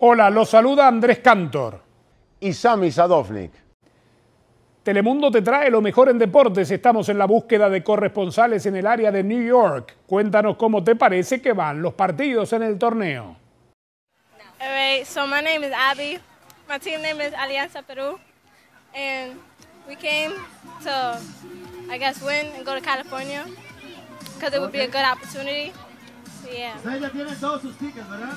Hola, los saluda Andrés Cantor. Y Sami Sadovnik. Telemundo te trae lo mejor en deportes. Estamos en la búsqueda de corresponsales en el área de New York. Cuéntanos cómo te parece que van los partidos en el torneo. All right, so my name is Abby. My team name is Alianza Peru. And we came to, I guess, win and go to California because it would be a good opportunity. yeah. Ella pues tiene todos sus tickets, ¿verdad?